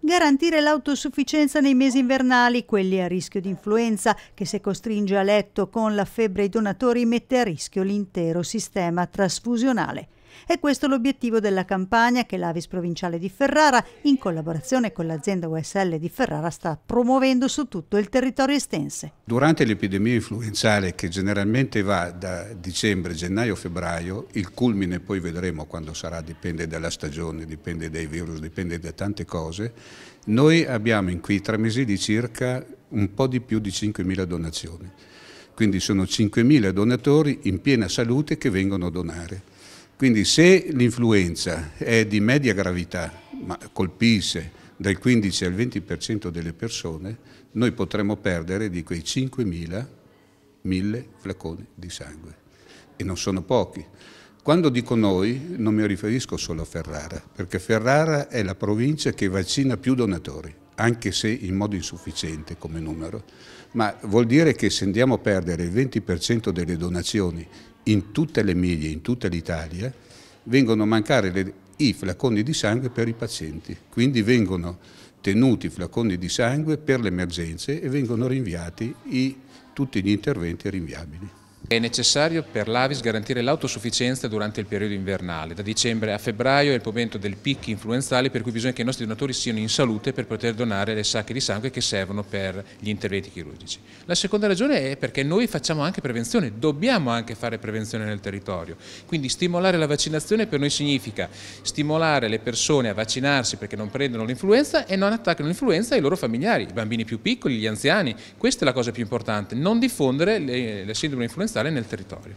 garantire l'autosufficienza nei mesi invernali, quelli a rischio di influenza, che se costringe a letto con la febbre i donatori mette a rischio l'intero sistema trasfusionale. È questo l'obiettivo della campagna che l'Avis provinciale di Ferrara, in collaborazione con l'azienda USL di Ferrara, sta promuovendo su tutto il territorio estense. Durante l'epidemia influenzale che generalmente va da dicembre, gennaio, febbraio, il culmine poi vedremo quando sarà, dipende dalla stagione, dipende dai virus, dipende da tante cose, noi abbiamo in mesi di circa un po' di più di 5.000 donazioni. Quindi sono 5.000 donatori in piena salute che vengono a donare. Quindi se l'influenza è di media gravità, ma colpisce dal 15 al 20% delle persone, noi potremmo perdere di quei 5.000 1000 flacconi di sangue. E non sono pochi. Quando dico noi, non mi riferisco solo a Ferrara, perché Ferrara è la provincia che vaccina più donatori, anche se in modo insufficiente come numero. Ma vuol dire che se andiamo a perdere il 20% delle donazioni in tutte le Emilie, in tutta l'Italia, vengono a mancare le, i flaconi di sangue per i pazienti, quindi vengono tenuti i flaconi di sangue per le emergenze e vengono rinviati i, tutti gli interventi rinviabili. È necessario per l'Avis garantire l'autosufficienza durante il periodo invernale. Da dicembre a febbraio è il momento del picchi influenzale per cui bisogna che i nostri donatori siano in salute per poter donare le sacche di sangue che servono per gli interventi chirurgici. La seconda ragione è perché noi facciamo anche prevenzione, dobbiamo anche fare prevenzione nel territorio. Quindi stimolare la vaccinazione per noi significa stimolare le persone a vaccinarsi perché non prendono l'influenza e non attaccano l'influenza ai loro familiari, i bambini più piccoli, gli anziani. Questa è la cosa più importante, non diffondere la sindrome influenzale restare nel territorio.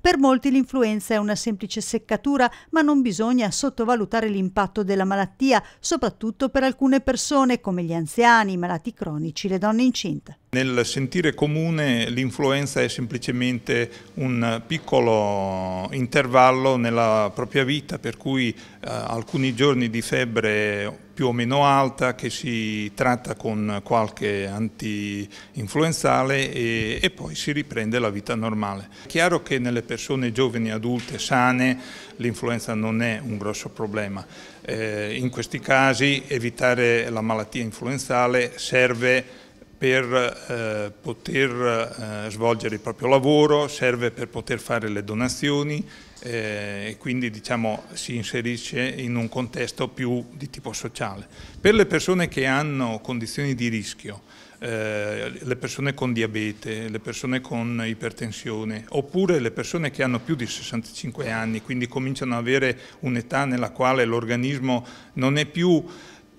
Per molti l'influenza è una semplice seccatura, ma non bisogna sottovalutare l'impatto della malattia, soprattutto per alcune persone come gli anziani, i malati cronici, le donne incinte nel sentire comune l'influenza è semplicemente un piccolo intervallo nella propria vita, per cui eh, alcuni giorni di febbre più o meno alta che si tratta con qualche anti-influenzale e, e, poi si riprende la vita normale. È chiaro che nelle persone giovani, adulte, sane l'influenza non è un grosso problema. Eh, in questi casi evitare la malattia influenzale serve per eh, poter eh, svolgere il proprio lavoro, serve per poter fare le donazioni eh, e quindi diciamo, si inserisce in un contesto più di tipo sociale. Per le persone che hanno condizioni di rischio, eh, le persone con diabete, le persone con ipertensione, oppure le persone che hanno più di 65 anni, quindi cominciano ad avere un'età nella quale l'organismo non è più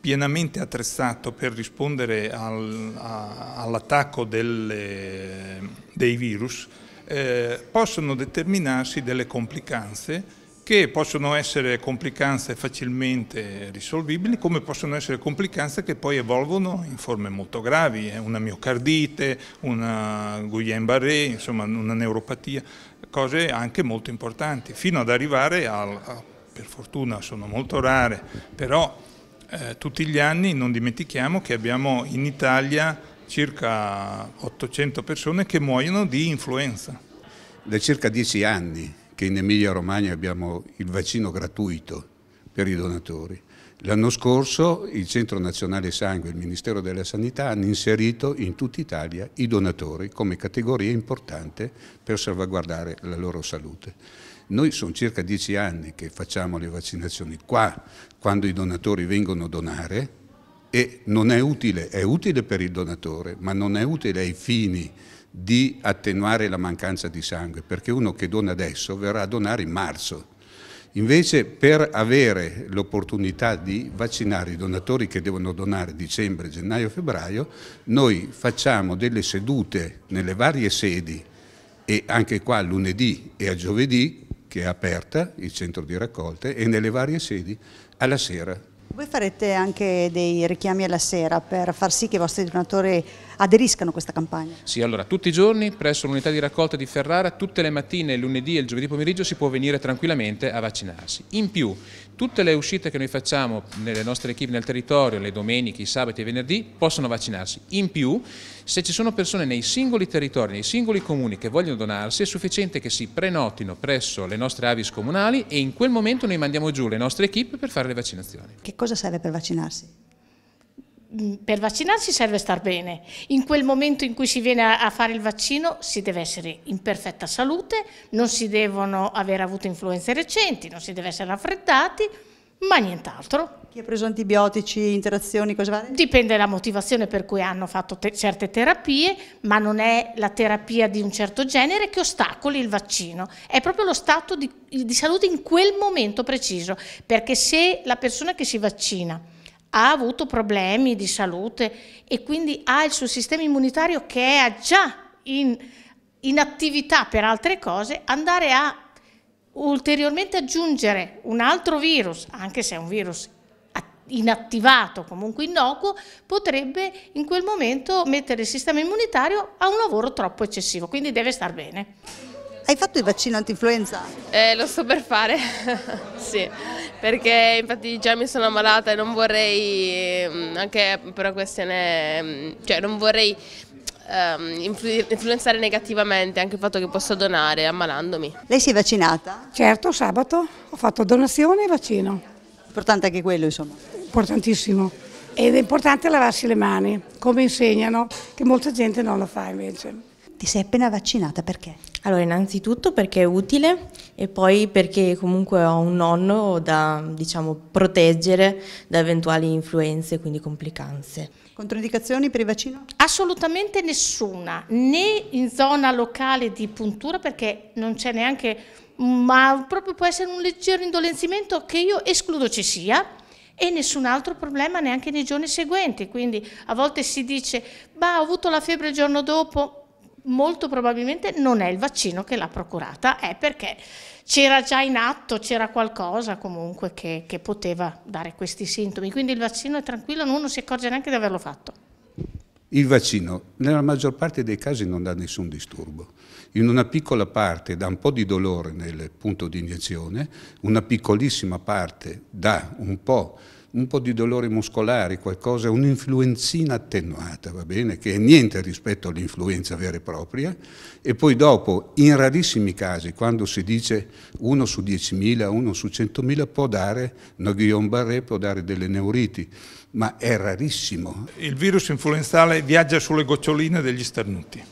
pienamente attrezzato per rispondere al, all'attacco dei virus, eh, possono determinarsi delle complicanze che possono essere complicanze facilmente risolvibili, come possono essere complicanze che poi evolvono in forme molto gravi, eh, una miocardite, una Guillain-Barré, insomma una neuropatia, cose anche molto importanti, fino ad arrivare al, per fortuna sono molto rare, però eh, tutti gli anni non dimentichiamo che abbiamo in Italia circa 800 persone che muoiono di influenza. Da circa dieci anni che in Emilia Romagna abbiamo il vaccino gratuito per i donatori. L'anno scorso il Centro Nazionale Sangue e il Ministero della Sanità hanno inserito in tutta Italia i donatori come categoria importante per salvaguardare la loro salute. Noi sono circa dieci anni che facciamo le vaccinazioni qua, quando i donatori vengono a donare, e non è utile, è utile per il donatore, ma non è utile ai fini di attenuare la mancanza di sangue, perché uno che dona adesso verrà a donare in marzo. Invece per avere l'opportunità di vaccinare i donatori che devono donare dicembre, gennaio, febbraio, noi facciamo delle sedute nelle varie sedi e anche qua lunedì e a giovedì che è aperta, il centro di raccolte, e nelle varie sedi alla sera. Voi farete anche dei richiami alla sera per far sì che i vostri donatori aderiscano a questa campagna. Sì, allora tutti i giorni presso l'unità di raccolta di Ferrara, tutte le mattine, il lunedì e il giovedì pomeriggio si può venire tranquillamente a vaccinarsi. In più, tutte le uscite che noi facciamo nelle nostre equipe nel territorio, le domeniche, i sabati e i venerdì, possono vaccinarsi. In più, se ci sono persone nei singoli territori, nei singoli comuni che vogliono donarsi, è sufficiente che si prenotino presso le nostre avis comunali e in quel momento noi mandiamo giù le nostre equipe per fare le vaccinazioni. Che cosa serve per vaccinarsi? Mm, per vaccinarsi serve star bene, in quel momento in cui si viene a, fare il vaccino si deve essere in perfetta salute, non si devono aver avuto influenze recenti, non si deve essere raffreddati, ma nient'altro. Chi ha preso antibiotici, interazioni, cosa vale? Dipende dalla motivazione per cui hanno fatto te certe terapie, ma non è la terapia di un certo genere che ostacoli il vaccino, è proprio lo stato di, di salute in quel momento preciso, perché se la persona che si vaccina ha avuto problemi di salute e quindi ha il suo sistema immunitario che è già in, in attività per altre cose, andare a ulteriormente aggiungere un altro virus, anche se è un virus inattivato, comunque innocuo, potrebbe in quel momento mettere il sistema immunitario a un lavoro troppo eccessivo, quindi deve star bene. Hai fatto il vaccino anti-influenza? Eh, lo sto per fare, sì, perché infatti già mi sono ammalata e non vorrei, mm, anche per una questione, mm, cioè non vorrei Um, influ influenzare negativamente anche il fatto che posso donare ammalandomi. Lei si è vaccinata? Certo, sabato ho fatto donazione e vaccino. Importante anche quello, insomma. Importantissimo. Ed è importante lavarsi le mani, come insegnano, che molta gente non lo fa invece ti sei appena vaccinata perché? Allora, innanzitutto perché è utile e poi perché comunque ho un nonno da diciamo, proteggere da eventuali influenze, quindi complicanze. Controindicazioni per il vaccino? Assolutamente nessuna, né in zona locale di puntura perché non c'è neanche, ma proprio può essere un leggero indolenzimento che io escludo ci sia, e nessun altro problema neanche nei giorni seguenti. Quindi a volte si dice, ma ho avuto la febbre il giorno dopo, molto probabilmente non è il vaccino che l'ha procurata, è perché c'era già in atto, c'era qualcosa comunque che, che, poteva dare questi sintomi, quindi il vaccino è tranquillo, non uno si accorge neanche di averlo fatto. Il vaccino nella maggior parte dei casi non dà nessun disturbo, in una piccola parte dà un po' di dolore nel punto di iniezione, una piccolissima parte dà un po' un po' di dolori muscolari, qualcosa, un'influenzina attenuata, va bene, che è niente rispetto all'influenza vera e propria, e poi dopo, in rarissimi casi, quando si dice uno su 10.000, uno su 100.000, può dare una guillaume barré può dare delle neuriti, ma è rarissimo. Il virus influenzale viaggia sulle goccioline degli starnuti.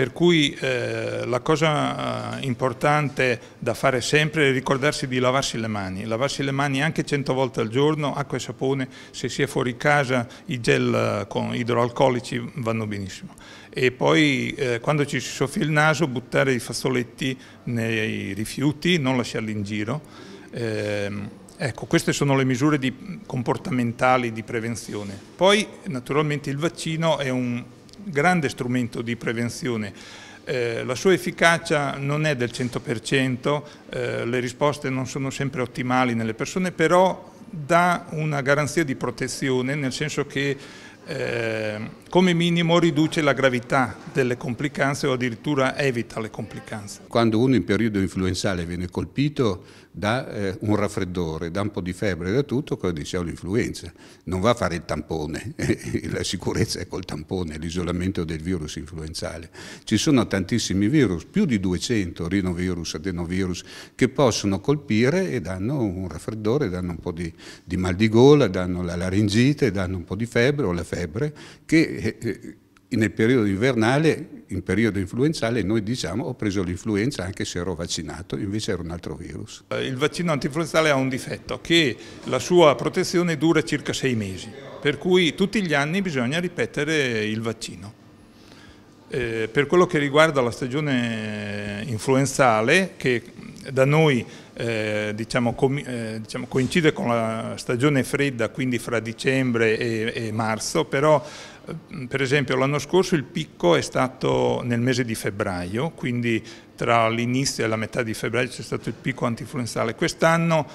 Per cui eh, la cosa eh, importante da fare sempre è ricordarsi di lavarsi le mani, lavarsi le mani anche 100 volte al giorno, acqua e sapone, se si è fuori casa i gel eh, con idroalcolici vanno benissimo. E poi eh, quando ci si soffia il naso buttare i fazzoletti nei rifiuti, non lasciarli in giro. Eh, Ecco, queste sono le misure di comportamentali di prevenzione. Poi naturalmente il vaccino è un grande strumento di prevenzione. Eh, la sua efficacia non è del 100%, eh, le risposte non sono sempre ottimali nelle persone, però dà una garanzia di protezione, nel senso che eh, come minimo riduce la gravità delle complicanze o addirittura evita le complicanze. Quando uno in periodo influenzale viene colpito da eh, un raffreddore, da un po' di febbre, da tutto, cosa dice? Ho l'influenza. Non va a fare il tampone, la sicurezza è col tampone, l'isolamento del virus influenzale. Ci sono tantissimi virus, più di 200 rinovirus, adenovirus, che possono colpire e danno un raffreddore, danno un po' di, di mal di gola, danno la laringite, danno un po' di febbre o la febbre che eh, eh, nel periodo invernale, in periodo influenzale, noi diciamo ho preso l'influenza anche se ero vaccinato, invece era un altro virus. Eh, il vaccino antinfluenzale ha un difetto, che la sua protezione dura circa sei mesi, per cui tutti gli anni bisogna ripetere il vaccino. Eh, per quello che riguarda la stagione influenzale, che da noi eh, diciamo, com, eh, diciamo, coincide con la stagione fredda, quindi fra dicembre e, e marzo, però eh, per esempio l'anno scorso il picco è stato nel mese di febbraio, quindi tra l'inizio e la metà di febbraio c'è stato il picco antinfluenzale. Quest'anno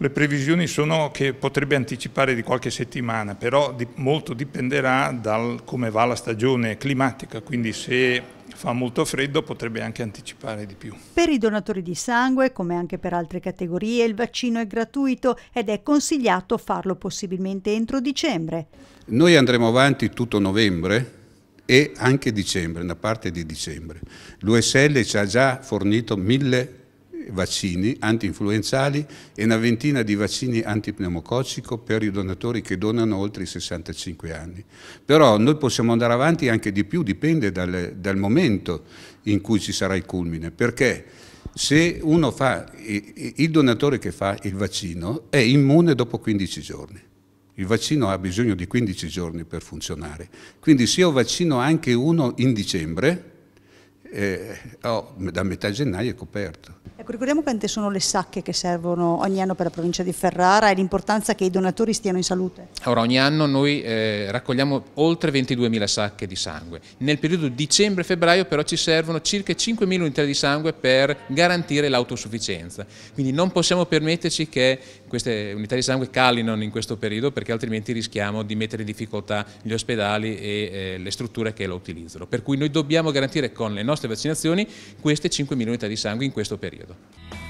le previsioni sono che potrebbe anticipare di qualche settimana, però molto dipenderà da come va la stagione climatica, quindi se fa molto freddo potrebbe anche anticipare di più. Per i donatori di sangue, come anche per altre categorie, il vaccino è gratuito ed è consigliato farlo possibilmente entro dicembre. Noi andremo avanti tutto novembre e anche dicembre, una parte di dicembre. L'USL ci ha già fornito mille vaccini vaccini antinfluenzali e una ventina di vaccini antipneumococcico per i donatori che donano oltre i 65 anni. Però noi possiamo andare avanti anche di più, dipende dal, dal momento in cui ci sarà il culmine, perché se uno fa, il donatore che fa il vaccino è immune dopo 15 giorni. Il vaccino ha bisogno di 15 giorni per funzionare. Quindi se io vaccino anche uno in dicembre, eh, oh, da metà gennaio è coperto. Ecco, ricordiamo quante sono le sacche che servono ogni anno per la provincia di Ferrara e l'importanza che i donatori stiano in salute. Allora, ogni anno noi eh, raccogliamo oltre 22.000 sacche di sangue. Nel periodo dicembre-febbraio però ci servono circa 5.000 unità di sangue per garantire l'autosufficienza. Quindi non possiamo permetterci che queste unità di sangue calino in questo periodo perché altrimenti rischiamo di mettere in difficoltà gli ospedali e eh, le strutture che lo utilizzano. Per cui noi dobbiamo garantire con le nostre nostre vaccinazioni queste 5 milioni unità di sangue in questo periodo.